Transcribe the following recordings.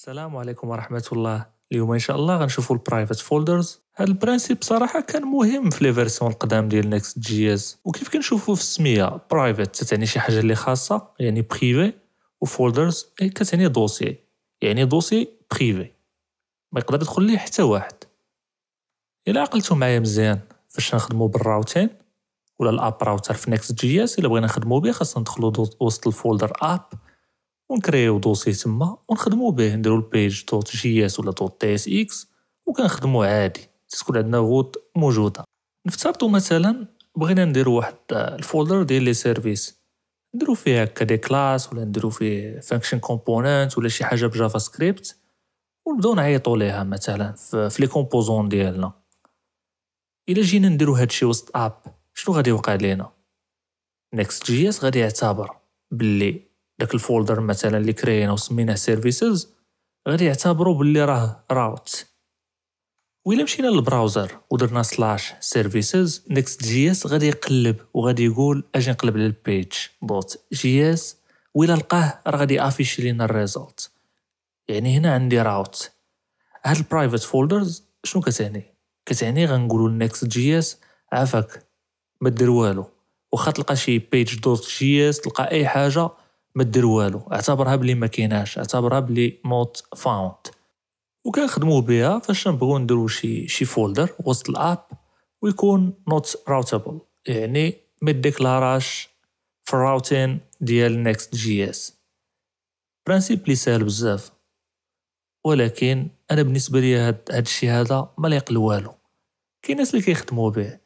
السلام عليكم ورحمه الله اليوم ان شاء الله غنشوفوا البرايفت فولدرز هاد البرانسيب صراحه كان مهم في لي فيرسيون القدام ديال نيكست جي اس وكيف كنشوفوا في السميه برايفت تتعني شي حاجه اللي خاصه يعني بريفي وفولدرز إيه، كتعني دوسي يعني دوسي بريفي ما يقدر يدخل ليه حتى واحد الا عقلتو معايا مزيان فاش نخدمو بالراوتين ولا الاب راوتر في نيكست جي اس الا بغينا نخدمو به خاصنا ندخلو وسط الفولدر اب ونكريو دوسي تما ونخدمو به نديرو البيج دوت جي اس ولا دوت تي اس اكس وكنخدمو عادي تكون عندنا غوت موجوده نفترضو مثلا بغينا نديرو واحد الفولدر ديال لي سيرفيس نديرو فيه هكا دي كلاس ولا نديرو فيه فانكشن كومبوننت ولا شي حاجه بجافا سكريبت ونبداو نعيطو ليها مثلا في لي كومبوزون ديالنا الا جينا نديرو هادشي وسط اب شنو غادي يوقع لينا نيكست جي اس غادي يعتبر باللي داك الفولدر مثلا اللي كرينا وسميناه سيرفيسز غادي يعتبروا باللي راه راوت وإلا مشينا للبراوزر ودرنا سلاش سيرفيسز نيكست جي اس غادي يقلب وغادي يقول اجي نقلب على البيج دوت جي اس وإلا لقاه راه غادي افيش لينا الريزلت يعني هنا عندي راوت هاد البرايفت فولدرز شنو كتعني كتعني غنقولوا لنكست جي اس عافاك ما دير والو واخا تلقى شي بيج دوت جي اس تلقى اي حاجه ما دير والو اعتبرها بلي ما كيناش اعتبرها بلي نوت فاوند وكنخدموا بها فاش نبغيو نديرو شي شي فولدر وسط الاب ويكون نوت راوتابل يعني ما ديكلاراش في الراوتين ديال نيكست جي اس برانسيب لي ساهل بزاف ولكن انا بالنسبه لي هاد الشيء هذا ما ليقل والو كاين ناس اللي كيخدموا به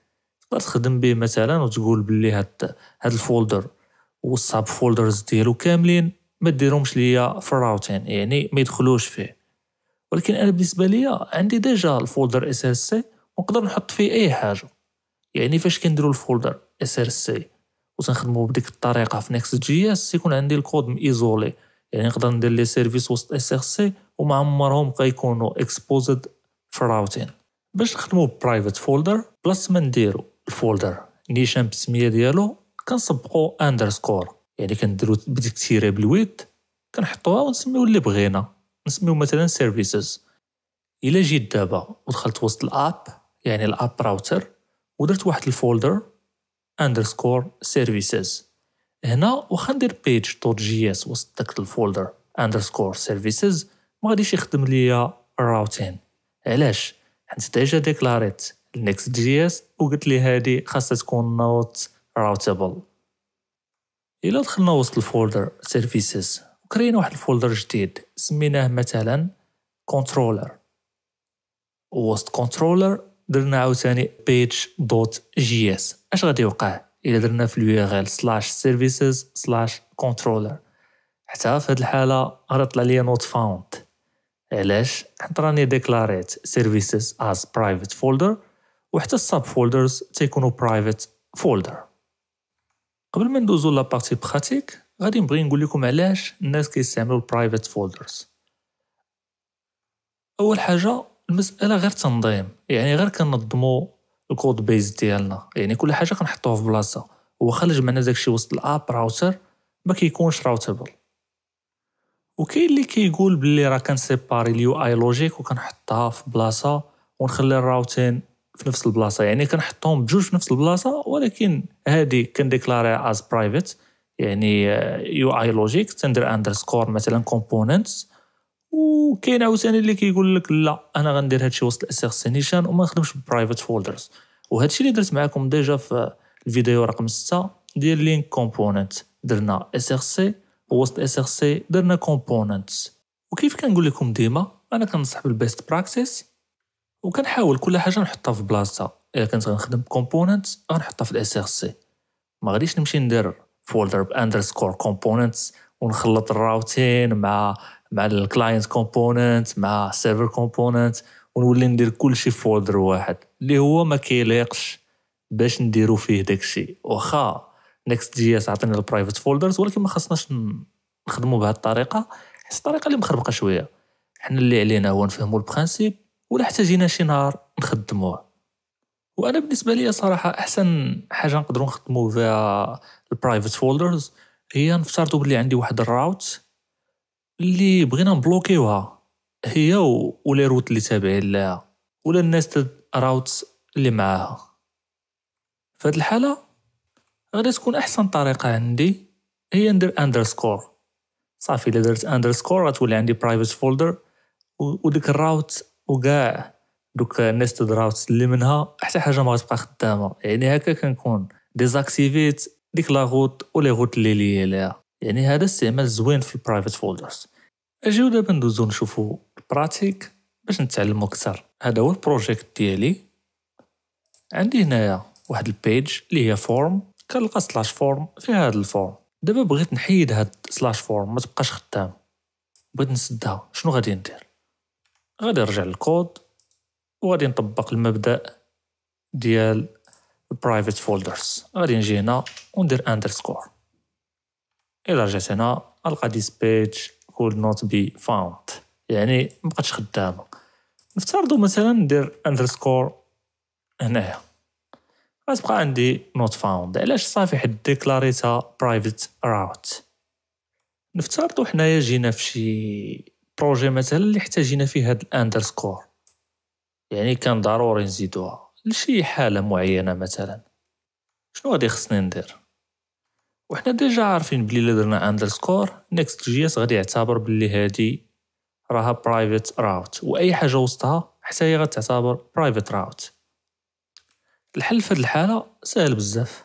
تقدر تخدم به مثلا وتقول بلي هاد هاد الفولدر والساب فولدرز ديالو كاملين ما ديرهمش ليا في الراوتين يعني ما يدخلوش فيه ولكن انا بالنسبه ليا عندي ديجا الفولدر اس ار سي ونقدر نحط فيه اي حاجه يعني فاش كنديرو الفولدر اس ار سي وتنخدموا بديك الطريقه في نيكست جي اس تيكون عندي الكود ايزولي يعني نقدر ندير لي سيرفيس وسط اس ار سي وما عمرهم غيكونوا اكسبوزد في الراوتين باش نخدمو برايفت فولدر بلاص ما نديرو الفولدر نيشان بالسميه ديالو كنسبقو اندرسكور يعني كنديرو بديك بالويد كنحطوها ونسميو اللي بغينا نسميو مثلا سيرفيسز الا جيت دابا ودخلت وسط الاب يعني الاب راوتر ودرت واحد الفولدر اندرسكور سيرفيسز هنا واخا ندير بيج دوت جي اس وسط داك الفولدر اندرسكور سيرفيسز ما غاديش يخدم ليا الراوتين علاش حيت ديجا ديكلاريت النكست جي اس وقلت لي هادي خاصها تكون نوت راوتابل الى دخلنا وسط الفولدر سيرفيسز وكرينا واحد الفولدر جديد سميناه مثلا كونترولر وسط كونترولر درنا عاوتاني بيج دوت جي اس اش غادي يوقع الى درنا في اليو ار ال سلاش سيرفيسز سلاش كونترولر حتى في هذه الحاله غادي طلع لي نوت فاوند علاش حيت راني ديكلاريت سيرفيسز از برايفت فولدر وحتى الساب فولدرز تيكونوا برايفت فولدر قبل ما ندوزو لابارتي بخاتيك غادي نبغي نقول لكم علاش الناس كيستعملوا البرايفت فولدرز اول حاجه المساله غير تنظيم يعني غير كننظموا الكود بيز ديالنا يعني كل حاجه كنحطوها في بلاصه وخرج معنا داكشي وسط الاب راوتر ما كيكونش راوتابل وكاين اللي كيقول بلي راه كنسيباري اليو اي لوجيك وكنحطها في بلاصه ونخلي الراوتين في نفس البلاصه يعني كنحطهم بجوج في نفس البلاصه ولكن هذه كنديكلاري از برايفت يعني يو اي لوجيك تندير اندرسكور مثلا كومبوننتس وكاين عاوتاني اللي كيقول لك لا انا غندير هادشي وسط الاسيغسينيشن وما نخدمش برايفت فولدرز وهادشي اللي درت معكم ديجا في الفيديو رقم 6 ديال لينك كومبوننت درنا اس ار سي وسط اس ار سي درنا كومبوننت وكيف كنقول لكم ديما انا كنصح بالبيست براكتيس وكنحاول كل حاجه نحطها في بلاصتها الا كنت غنخدم كومبوننت غنحطها في الاس ار سي ما غاديش نمشي ندير فولدر باندرسكور كومبوننت ونخلط الراوتين مع مع الكلاينت كومبوننت مع السيرفر كومبوننت ونولي ندير كلشي في فولدر واحد اللي هو ما كيليقش باش نديرو فيه داكشي واخا نيكست جي اس عطينا البرايفت فولدرز ولكن ما خصناش نخدمو بهذه الطريقه حيت الطريقه اللي مخربقه شويه حنا اللي علينا هو نفهمو البرانسيب ولا احتاجينا شي نهار نخدموه وانا بالنسبه لي صراحه احسن حاجه نقدروا نخدموا فيها البرايفت فولدرز هي نفترضوا بلي عندي واحد الراوت اللي بغينا نبلوكيوها هي ولا روت اللي تابعين لها ولا الناس راوت اللي معاها فهاد الحاله غادي تكون احسن طريقه عندي هي ندير اندرسكور صافي الا درت اندرسكور غتولي عندي برايفت فولدر وديك الراوت وكاع دوك الناس تضرا وتسلي منها حتى حاجه ما غتبقى خدامه يعني هكا كنكون ديزاكتيفيت ديك لا غوت ولي غوت لي ليا ليها يعني هذا استعمال زوين في البرايفت فولدرز اجيو دابا ندوزو نشوفو البراتيك باش نتعلمو اكثر هذا هو البروجيكت ديالي عندي هنايا واحد البيج اللي هي فورم كنلقى سلاش فورم فيها هاد الفورم دابا بغيت نحيد هاد سلاش فورم ما تبقاش خدام بغيت نسدها شنو غادي ندير غادي نرجع للكود وغادي نطبق المبدا ديال private folders غادي نجي هنا وندير اندرسكور الى رجعت هنا القى this page could not be found يعني مبقاتش خدامه نفترضوا مثلا ندير اندرسكور هنايا غتبقى عندي نوت فاوند علاش صافي حد ديكلاريتها برايفت راوت نفترضوا حنايا جينا فشي البروجي مثلا اللي احتاجينا فيه هاد الاندرسكور يعني كان ضروري نزيدوها لشي حاله معينه مثلا شنو غادي خصني ندير وحنا ديجا عارفين بلي الا درنا اندرسكور نيكست جي اس غادي يعتبر بلي هادي راها برايفت راوت واي حاجه وسطها حتى هي غتعتبر برايفت راوت الحل في هاد الحاله سهل بزاف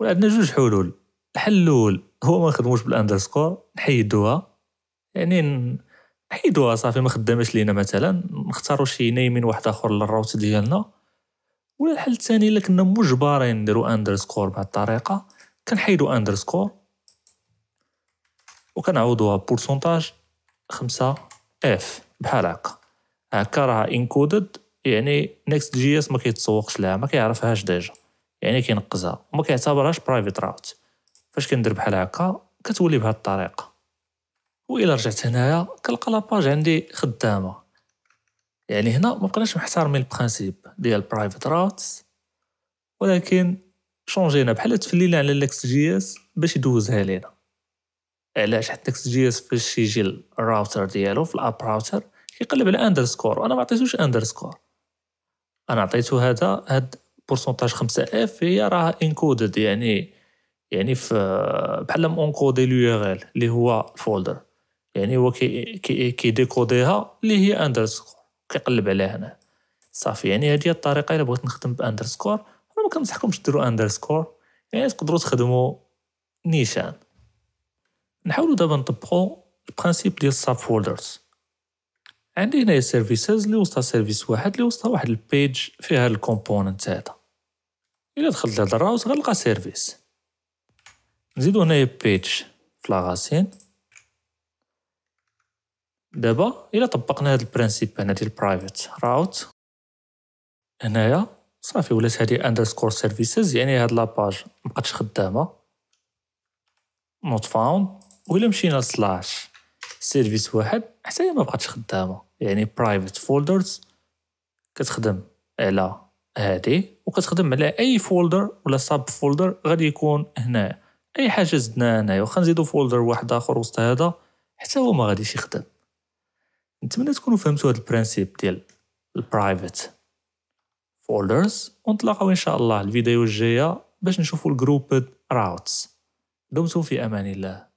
وعندنا جوج حلول الحل الاول هو ما نخدموش بالاندرسكور نحيدوها يعني حيدوها صافي ما خداماش لينا مثلا نختاروا شي نايمين واحد اخر للروت ديالنا ولا الحل الثاني الا كنا مجبرين نديرو اندرسكور بهاد الطريقه كنحيدو اندرسكور وكنعوضوها بورسونتاج خمسة اف بحال هكا هكا راه انكودد يعني نيكست جي اس ما كيتسوقش لها ما كيعرفهاش ديجا يعني كينقزها وما كيعتبرهاش برايفت راوت فاش كندير بحال هكا كتولي بهاد الطريقه الى رجعت هنايا كنلقى لاباج عندي خدامة يعني هنا مبقناش محترمين البرانسيب ديال برايفت راوتس ولكن شونجينا بحال تفلينا على الاكس جي اس باش يدوزها لينا علاش حيت الاكس جي اس فاش يجي الراوتر ديالو في الاب راوتر كيقلب على اندرسكور وانا ما عطيتوش اندرسكور انا عطيتو هذا هاد بورسونتاج 5 اف هي راه انكودد يعني يعني في بحال اونكودي اليو اللي هو الفولدر يعني هو كي كي ديكوديها اللي هي اندرسكور كيقلب عليها هنا صافي يعني هذه هي الطريقه الا بغيت نخدم باندرسكور انا ما كنصحكمش ديروا اندرسكور يعني تقدروا تخدموا نيشان نحاولوا دابا نطبقوا البرانسيب ديال الساب فولدرز عندي هنايا سيرفيسز اللي وسطها سيرفيس واحد اللي وسطها واحد البيج فيها الكومبوننت هذا الا دخلت لهاد الراوس غنلقى سيرفيس نزيدو هنايا بيج في لاغاسين دابا الا طبقنا هذا البرانسيب هنا ديال برايفت راوت هنايا صافي ولات هذه اندرسكور سيرفيسز يعني هاد لاباج مبقاتش خدامه نوت فاوند ولا مشينا لسلاش سيرفيس واحد حتى هي مابقاتش خدامه يعني برايفت فولدرز كتخدم على هادي وكتخدم على اي فولدر ولا ساب فولدر غادي يكون هنا اي حاجه زدناها هنايا واخا نزيدو فولدر واحد اخر وسط هذا حتى هو ما غاديش يخدم نتمنى تكونوا فهمتوا هذا البرانسيب ديال البرايفت فولدرز ونتلاقاو ان شاء الله الفيديو الجايه باش نشوفوا الجروب راوتس دمتم في امان الله